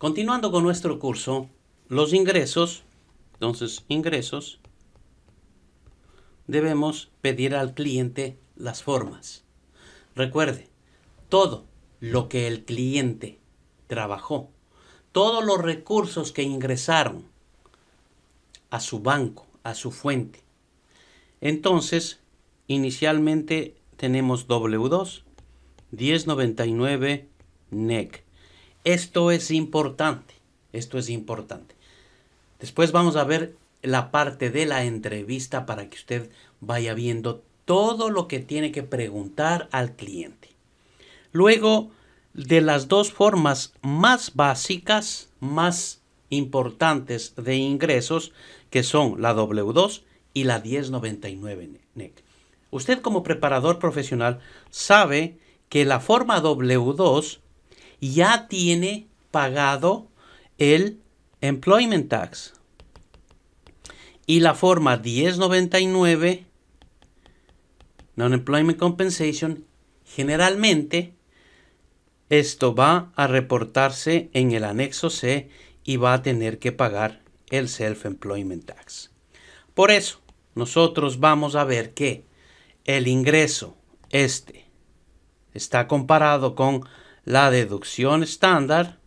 Continuando con nuestro curso, los ingresos, entonces ingresos, debemos pedir al cliente las formas. Recuerde, todo lo que el cliente trabajó, todos los recursos que ingresaron a su banco, a su fuente. Entonces, inicialmente tenemos W2, 1099 NEC. Esto es importante, esto es importante. Después vamos a ver la parte de la entrevista para que usted vaya viendo todo lo que tiene que preguntar al cliente. Luego, de las dos formas más básicas, más importantes de ingresos, que son la W2 y la 1099 NEC. E usted como preparador profesional sabe que la forma W2 ya tiene pagado el employment tax. Y la forma 1099, non-employment compensation, generalmente esto va a reportarse en el anexo C y va a tener que pagar el self-employment tax. Por eso, nosotros vamos a ver que el ingreso, este, está comparado con la deducción estándar,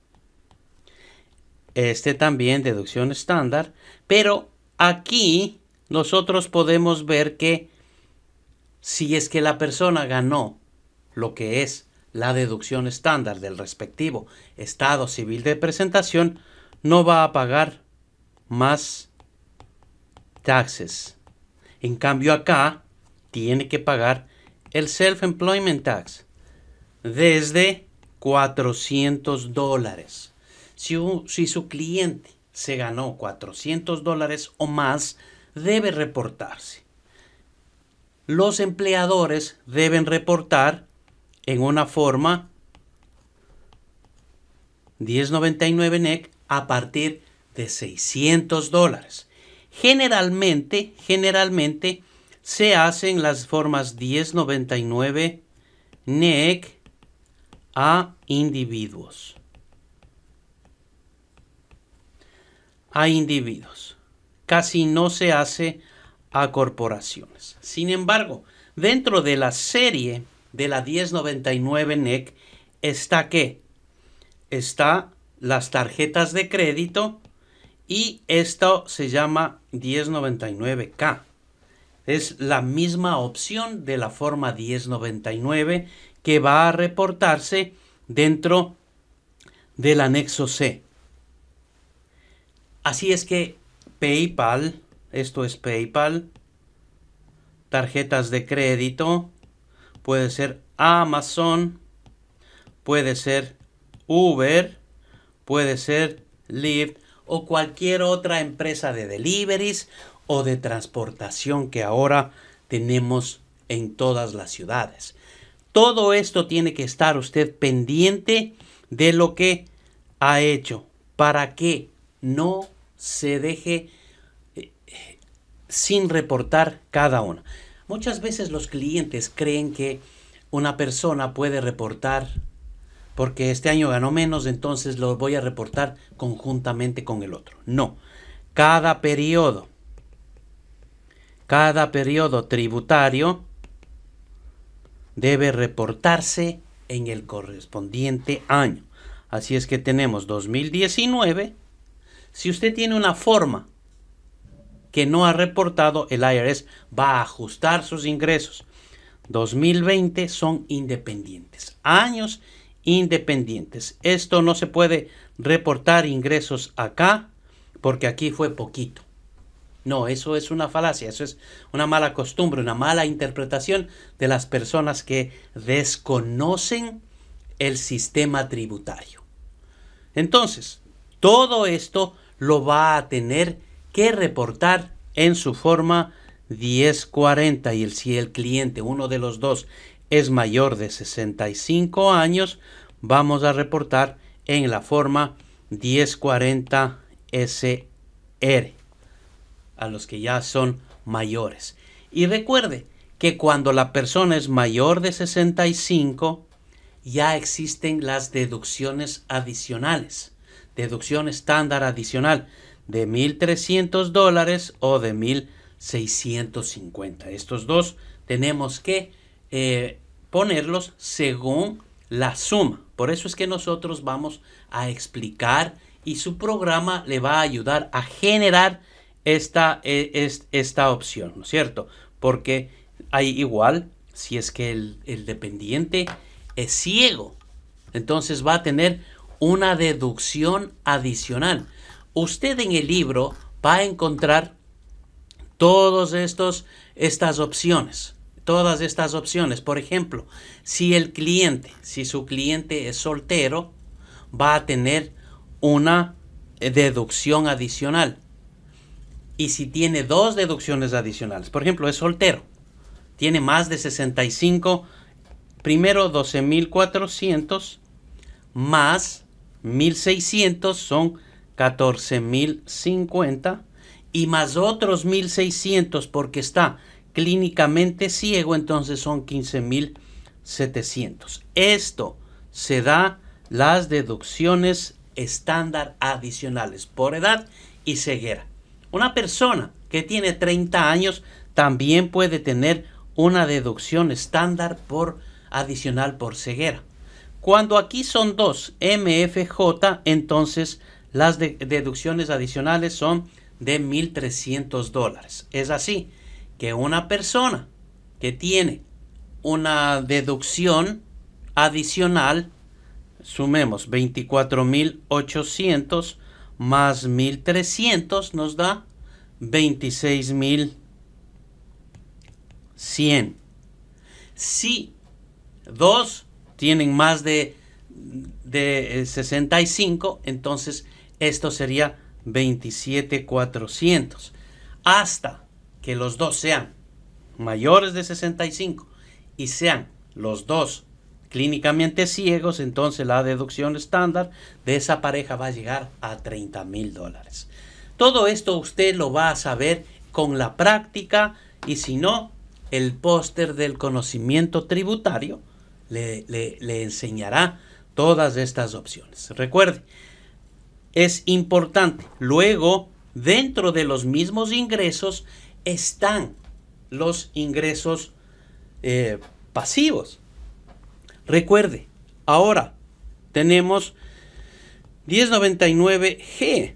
este también deducción estándar, pero aquí nosotros podemos ver que si es que la persona ganó lo que es la deducción estándar del respectivo estado civil de presentación, no va a pagar más taxes. En cambio acá tiene que pagar el self-employment tax desde 400 dólares. Si, su cliente se ganó 400 dólares o más, debe reportarse. Los empleadores deben reportar en una forma 1099 NEC e a partir de 600 dólares. Generalmente, generalmente se hacen las formas 1099 NEC a individuos. A individuos. Casi no se hace a corporaciones. Sin embargo, dentro de la serie de la 1099 NEC e está que Está las tarjetas de crédito y esto se llama 1099K. Es la misma opción de la forma 1099 que va a reportarse dentro del anexo C. Así es que PayPal, esto es PayPal, tarjetas de crédito, puede ser Amazon, puede ser Uber, puede ser Lyft o cualquier otra empresa de deliveries o de transportación que ahora tenemos en todas las ciudades. Todo esto tiene que estar usted pendiente de lo que ha hecho para que no se deje eh, sin reportar cada uno. Muchas veces los clientes creen que una persona puede reportar porque este año ganó menos, entonces lo voy a reportar conjuntamente con el otro. No, cada periodo, cada periodo tributario debe reportarse en el correspondiente año. Así es que tenemos 2019. Si usted tiene una forma que no ha reportado, el IRS va a ajustar sus ingresos. 2020 son independientes, años independientes. Esto no se puede reportar ingresos acá porque aquí fue poquito. No, eso es una falacia, eso es una mala costumbre, una mala interpretación de las personas que desconocen el sistema tributario. Entonces, todo esto lo va a tener que reportar en su forma 1040 y el, si el cliente, uno de los dos, es mayor de 65 años, vamos a reportar en la forma 1040 SR a los que ya son mayores. Y recuerde que cuando la persona es mayor de 65, ya existen las deducciones adicionales. Deducción estándar adicional de 1.300 dólares o de 1.650. Estos dos tenemos que eh, ponerlos según la suma. Por eso es que nosotros vamos a explicar y su programa le va a ayudar a generar esta, e, es, esta opción, ¿no es cierto? Porque hay igual, si es que el, el dependiente es ciego, entonces va a tener una deducción adicional. Usted en el libro va a encontrar todas estas opciones, todas estas opciones. Por ejemplo, si el cliente, si su cliente es soltero, va a tener una eh, deducción adicional y si tiene dos deducciones adicionales. Por ejemplo, es soltero, tiene más de 65, primero 12.400 más 1.600 son 14.050 y más otros 1.600 porque está clínicamente ciego, entonces son 15.700. Esto se da las deducciones estándar adicionales por edad y ceguera. Una persona que tiene 30 años también puede tener una deducción estándar por adicional por ceguera. Cuando aquí son dos MFJ, entonces las deducciones adicionales son de 1.300 dólares. Es así que una persona que tiene una deducción adicional, sumemos 24.800 más 1300 nos da 26100. Si dos tienen más de, de 65, eh, entonces esto sería 27400. Hasta que los dos sean mayores de 65 y sean los dos clínicamente ciegos, entonces la deducción estándar de esa pareja va a llegar a 30 mil dólares. Todo esto usted lo va a saber con la práctica y si no, el póster del conocimiento tributario le, enseñará todas estas opciones. Recuerde, es importante. Luego, dentro de los mismos ingresos están los ingresos eh, pasivos. Recuerde, ahora tenemos 1099G,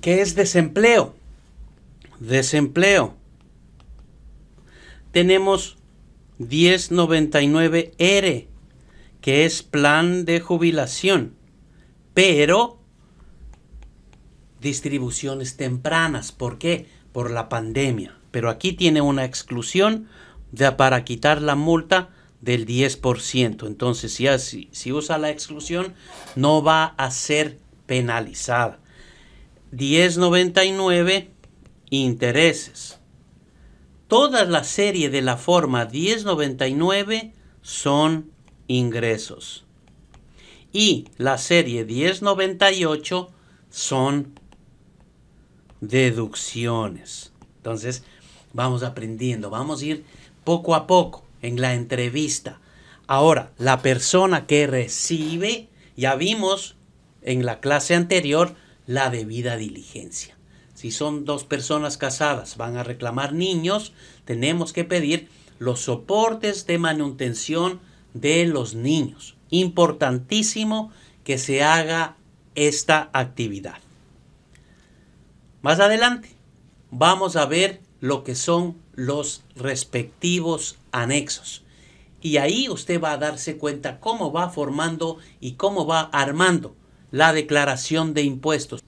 que es desempleo. Desempleo. Tenemos 1099R, que es plan de jubilación, pero distribuciones tempranas. ¿Por qué? Por la pandemia. Pero aquí tiene una exclusión para quitar la multa del 10%. Entonces, si, si usa la exclusión, no va a ser penalizada. 1099, intereses. Toda la serie de la forma 1099 son ingresos. Y la serie 1098 son deducciones. Entonces, vamos aprendiendo, vamos a ir poco a poco en la entrevista. Ahora, la persona que recibe, ya vimos en la clase anterior, la debida diligencia. Si son dos personas casadas, van a reclamar niños, tenemos que pedir los soportes de manutención de los niños. Importantísimo que se haga esta actividad. Más adelante vamos a ver lo que son los respectivos anexos. Y ahí usted va a darse cuenta cómo va formando y cómo va armando la declaración de impuestos.